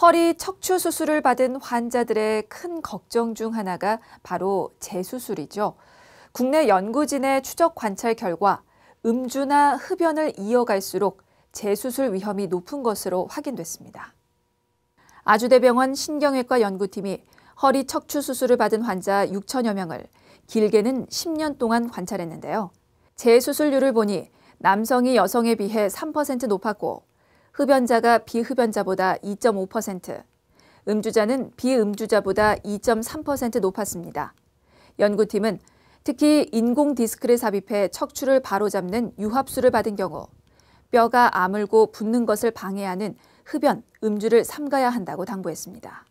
허리 척추 수술을 받은 환자들의 큰 걱정 중 하나가 바로 재수술이죠. 국내 연구진의 추적 관찰 결과 음주나 흡연을 이어갈수록 재수술 위험이 높은 것으로 확인됐습니다. 아주대병원 신경외과 연구팀이 허리 척추 수술을 받은 환자 6천여 명을 길게는 10년 동안 관찰했는데요. 재수술률을 보니 남성이 여성에 비해 3% 높았고 흡연자가 비흡연자보다 2.5%, 음주자는 비음주자보다 2.3% 높았습니다. 연구팀은 특히 인공 디스크를 삽입해 척추를 바로잡는 유합술을 받은 경우 뼈가 아물고 붓는 것을 방해하는 흡연, 음주를 삼가야 한다고 당부했습니다.